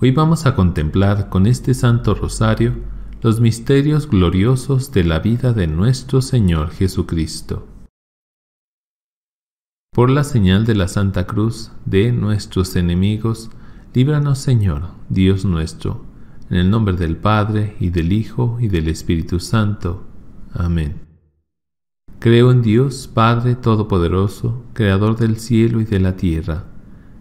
Hoy vamos a contemplar con este Santo Rosario los misterios gloriosos de la vida de nuestro Señor Jesucristo. Por la señal de la Santa Cruz de nuestros enemigos, líbranos Señor, Dios nuestro, en el nombre del Padre y del Hijo y del Espíritu Santo. Amén. Creo en Dios, Padre Todopoderoso, Creador del cielo y de la tierra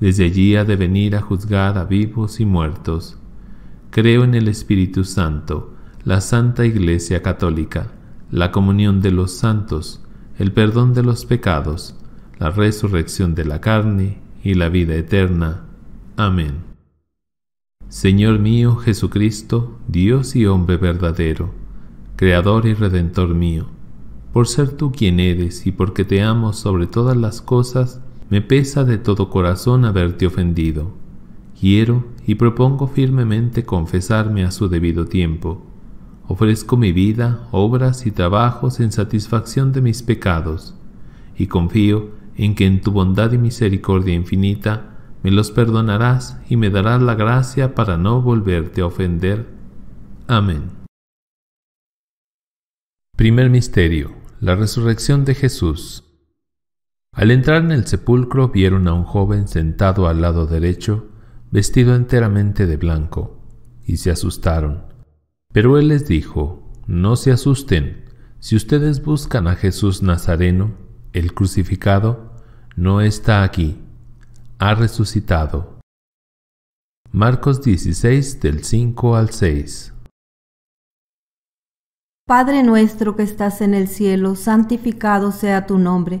desde allí ha de venir a juzgar a vivos y muertos. Creo en el Espíritu Santo, la Santa Iglesia Católica, la comunión de los santos, el perdón de los pecados, la resurrección de la carne y la vida eterna. Amén. Señor mío Jesucristo, Dios y hombre verdadero, Creador y Redentor mío, por ser tú quien eres y porque te amo sobre todas las cosas, me pesa de todo corazón haberte ofendido. Quiero y propongo firmemente confesarme a su debido tiempo. Ofrezco mi vida, obras y trabajos en satisfacción de mis pecados, y confío en que en tu bondad y misericordia infinita me los perdonarás y me darás la gracia para no volverte a ofender. Amén. Primer Misterio. La Resurrección de Jesús. Al entrar en el sepulcro vieron a un joven sentado al lado derecho, vestido enteramente de blanco, y se asustaron. Pero él les dijo, No se asusten, si ustedes buscan a Jesús Nazareno, el crucificado, no está aquí, ha resucitado. Marcos 16 del 5 al 6 Padre nuestro que estás en el cielo, santificado sea tu nombre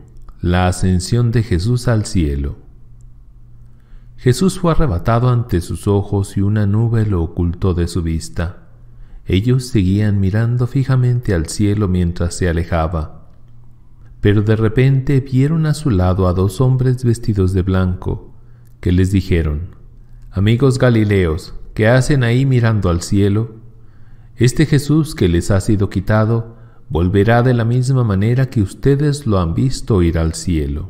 la ascensión de Jesús al cielo. Jesús fue arrebatado ante sus ojos y una nube lo ocultó de su vista. Ellos seguían mirando fijamente al cielo mientras se alejaba. Pero de repente vieron a su lado a dos hombres vestidos de blanco, que les dijeron, Amigos Galileos, ¿qué hacen ahí mirando al cielo? Este Jesús que les ha sido quitado, volverá de la misma manera que ustedes lo han visto ir al cielo.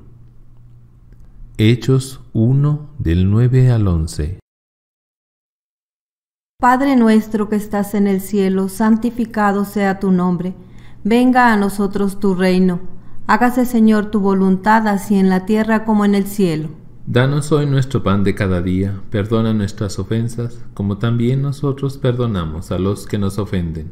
Hechos 1 del 9 al 11 Padre nuestro que estás en el cielo, santificado sea tu nombre, venga a nosotros tu reino, hágase Señor tu voluntad así en la tierra como en el cielo. Danos hoy nuestro pan de cada día, perdona nuestras ofensas como también nosotros perdonamos a los que nos ofenden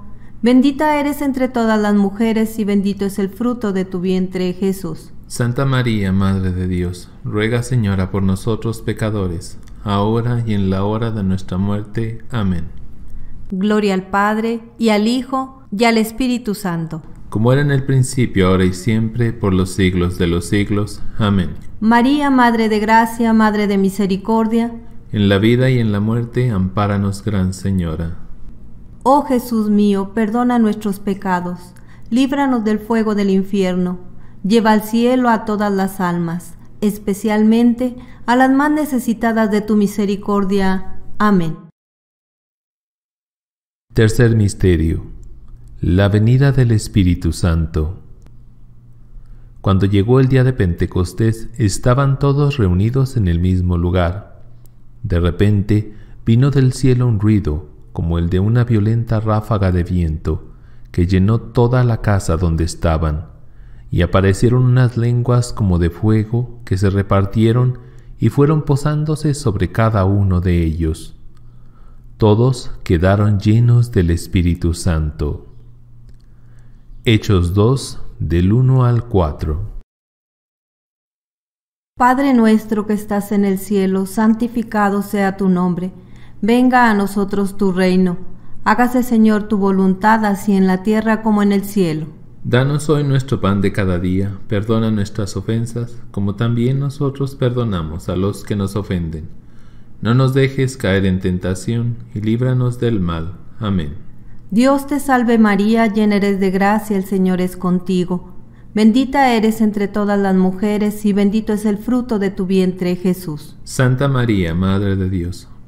Bendita eres entre todas las mujeres y bendito es el fruto de tu vientre, Jesús. Santa María, Madre de Dios, ruega Señora por nosotros pecadores, ahora y en la hora de nuestra muerte. Amén. Gloria al Padre, y al Hijo, y al Espíritu Santo. Como era en el principio, ahora y siempre, por los siglos de los siglos. Amén. María, Madre de Gracia, Madre de Misericordia. En la vida y en la muerte, ampáranos, Gran Señora. Oh Jesús mío, perdona nuestros pecados, líbranos del fuego del infierno, lleva al cielo a todas las almas, especialmente a las más necesitadas de tu misericordia. Amén. Tercer Misterio. La venida del Espíritu Santo. Cuando llegó el día de Pentecostés, estaban todos reunidos en el mismo lugar. De repente vino del cielo un ruido como el de una violenta ráfaga de viento que llenó toda la casa donde estaban, y aparecieron unas lenguas como de fuego que se repartieron y fueron posándose sobre cada uno de ellos. Todos quedaron llenos del Espíritu Santo. Hechos 2 del 1 al 4 Padre nuestro que estás en el cielo, santificado sea tu nombre Venga a nosotros tu reino. Hágase, Señor, tu voluntad, así en la tierra como en el cielo. Danos hoy nuestro pan de cada día. Perdona nuestras ofensas, como también nosotros perdonamos a los que nos ofenden. No nos dejes caer en tentación, y líbranos del mal. Amén. Dios te salve María, llena eres de gracia, el Señor es contigo. Bendita eres entre todas las mujeres, y bendito es el fruto de tu vientre, Jesús. Santa María, Madre de Dios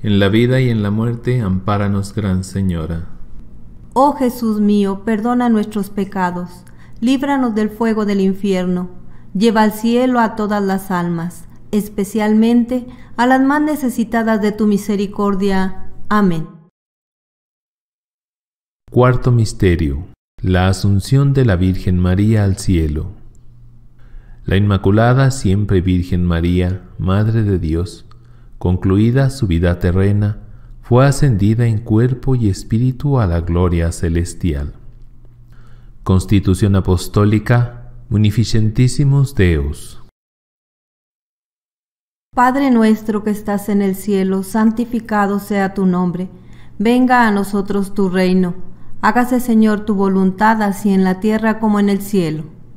en la vida y en la muerte, ampáranos, Gran Señora. Oh Jesús mío, perdona nuestros pecados, líbranos del fuego del infierno, lleva al cielo a todas las almas, especialmente a las más necesitadas de tu misericordia. Amén. Cuarto Misterio. La Asunción de la Virgen María al Cielo. La Inmaculada Siempre Virgen María, Madre de Dios, Concluida su vida terrena, fue ascendida en cuerpo y espíritu a la gloria celestial. Constitución Apostólica Munificentissimus Deus Padre nuestro que estás en el cielo, santificado sea tu nombre. Venga a nosotros tu reino. Hágase, Señor, tu voluntad, así en la tierra como en el cielo.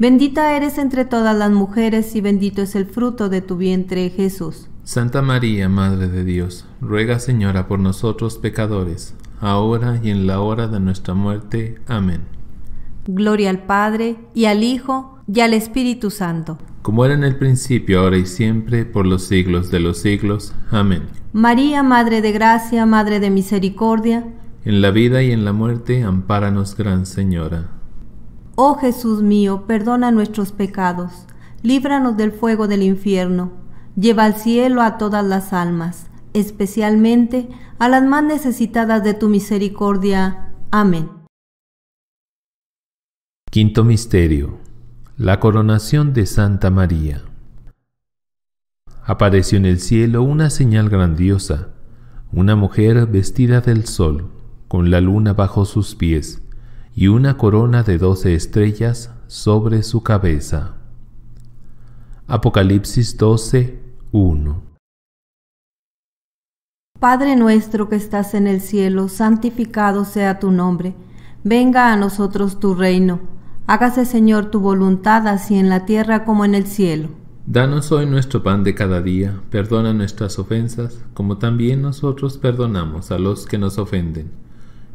Bendita eres entre todas las mujeres y bendito es el fruto de tu vientre, Jesús. Santa María, Madre de Dios, ruega Señora por nosotros pecadores, ahora y en la hora de nuestra muerte. Amén. Gloria al Padre, y al Hijo, y al Espíritu Santo. Como era en el principio, ahora y siempre, por los siglos de los siglos. Amén. María, Madre de Gracia, Madre de Misericordia, en la vida y en la muerte, ampáranos, Gran Señora. Oh Jesús mío, perdona nuestros pecados, líbranos del fuego del infierno, lleva al cielo a todas las almas, especialmente a las más necesitadas de tu misericordia. Amén. Quinto Misterio. La coronación de Santa María. Apareció en el cielo una señal grandiosa, una mujer vestida del sol, con la luna bajo sus pies, y una corona de doce estrellas sobre su cabeza. Apocalipsis 12, 1 Padre nuestro que estás en el cielo, santificado sea tu nombre. Venga a nosotros tu reino. Hágase, Señor, tu voluntad, así en la tierra como en el cielo. Danos hoy nuestro pan de cada día. Perdona nuestras ofensas, como también nosotros perdonamos a los que nos ofenden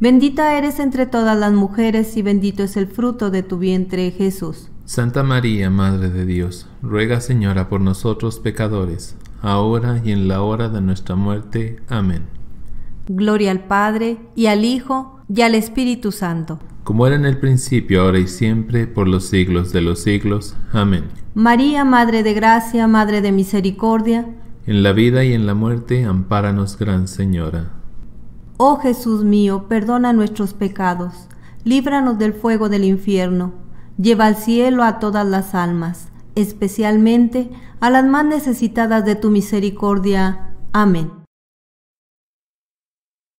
Bendita eres entre todas las mujeres y bendito es el fruto de tu vientre, Jesús. Santa María, Madre de Dios, ruega Señora por nosotros pecadores, ahora y en la hora de nuestra muerte. Amén. Gloria al Padre, y al Hijo, y al Espíritu Santo. Como era en el principio, ahora y siempre, por los siglos de los siglos. Amén. María, Madre de Gracia, Madre de Misericordia, en la vida y en la muerte, ampáranos, Gran Señora. Oh Jesús mío, perdona nuestros pecados, líbranos del fuego del infierno, lleva al cielo a todas las almas, especialmente a las más necesitadas de tu misericordia. Amén.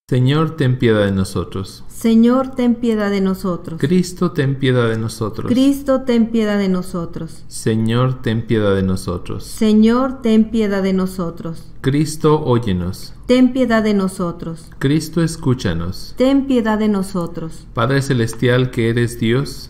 Señor, ten piedad de nosotros. Señor, ten piedad de nosotros. Cristo, ten piedad de nosotros. Cristo, ten piedad de nosotros. Señor, ten piedad de nosotros. Señor, ten piedad de nosotros. Cristo, óyenos. Ten piedad de nosotros. Cristo, escúchanos. Ten piedad de nosotros. Padre Celestial que eres Dios,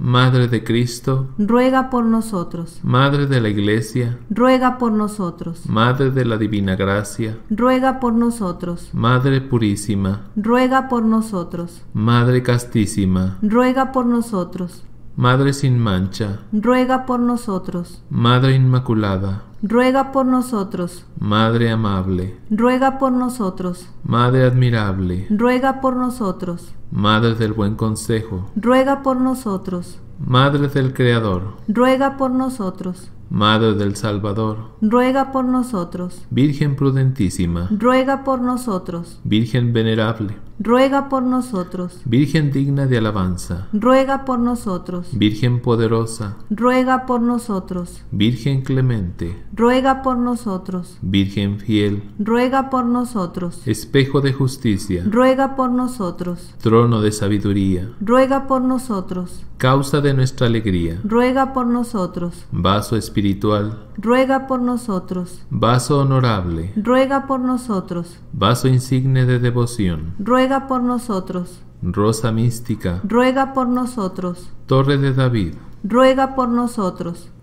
Madre de Cristo, ruega por nosotros. Madre de la Iglesia, ruega por nosotros. Madre de la Divina Gracia, ruega por nosotros. Madre Purísima, ruega por nosotros. Madre Castísima, ruega por nosotros. Madre sin mancha, ruega por nosotros. Madre Inmaculada, ruega por nosotros. Madre amable, ruega por nosotros. Madre admirable, ruega por nosotros. Madre del buen consejo, ruega por nosotros. Madre del Creador, ruega por nosotros. Madre del Salvador, ruega por nosotros. Virgen prudentísima, ruega por nosotros. Virgen venerable, ruega por nosotros. Virgen digna de alabanza, ruega por nosotros. Virgen poderosa, ruega por nosotros. Virgen clemente, ruega por nosotros. Virgen fiel, ruega por nosotros. Espejo de justicia, ruega por nosotros. Trono de sabiduría, ruega por nosotros causa de nuestra alegría. Ruega por nosotros. Vaso espiritual. Ruega por nosotros. Vaso honorable. Ruega por nosotros. Vaso insigne de devoción. Ruega por nosotros. Rosa mística. Ruega por nosotros. Torre de David. Ruega por nosotros.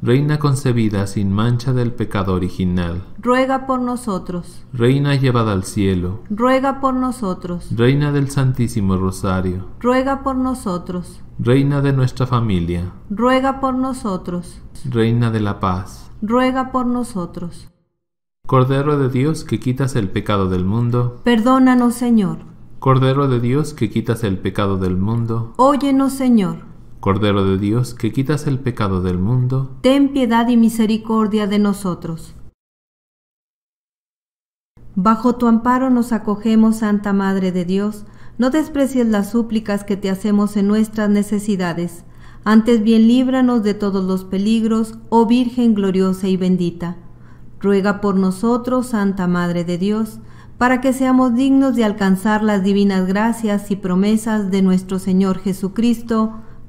Reina concebida sin mancha del pecado original. Ruega por nosotros. Reina llevada al cielo. Ruega por nosotros. Reina del Santísimo Rosario. Ruega por nosotros. Reina de nuestra familia. Ruega por nosotros. Reina de la paz. Ruega por nosotros. Cordero de Dios que quitas el pecado del mundo. Perdónanos, Señor. Cordero de Dios que quitas el pecado del mundo. Óyenos, Señor. Cordero de Dios, que quitas el pecado del mundo, ten piedad y misericordia de nosotros. Bajo tu amparo nos acogemos, Santa Madre de Dios, no desprecies las súplicas que te hacemos en nuestras necesidades, antes bien líbranos de todos los peligros, oh Virgen gloriosa y bendita. Ruega por nosotros, Santa Madre de Dios, para que seamos dignos de alcanzar las divinas gracias y promesas de nuestro Señor Jesucristo,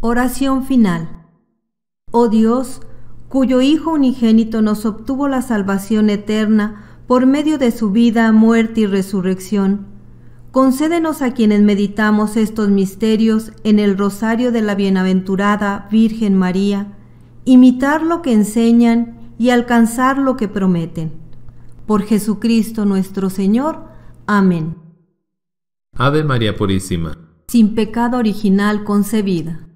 Oración final. Oh Dios, cuyo Hijo unigénito nos obtuvo la salvación eterna por medio de su vida, muerte y resurrección, concédenos a quienes meditamos estos misterios en el rosario de la bienaventurada Virgen María, imitar lo que enseñan y alcanzar lo que prometen. Por Jesucristo nuestro Señor. Amén. Ave María Purísima. Sin pecado original concebida.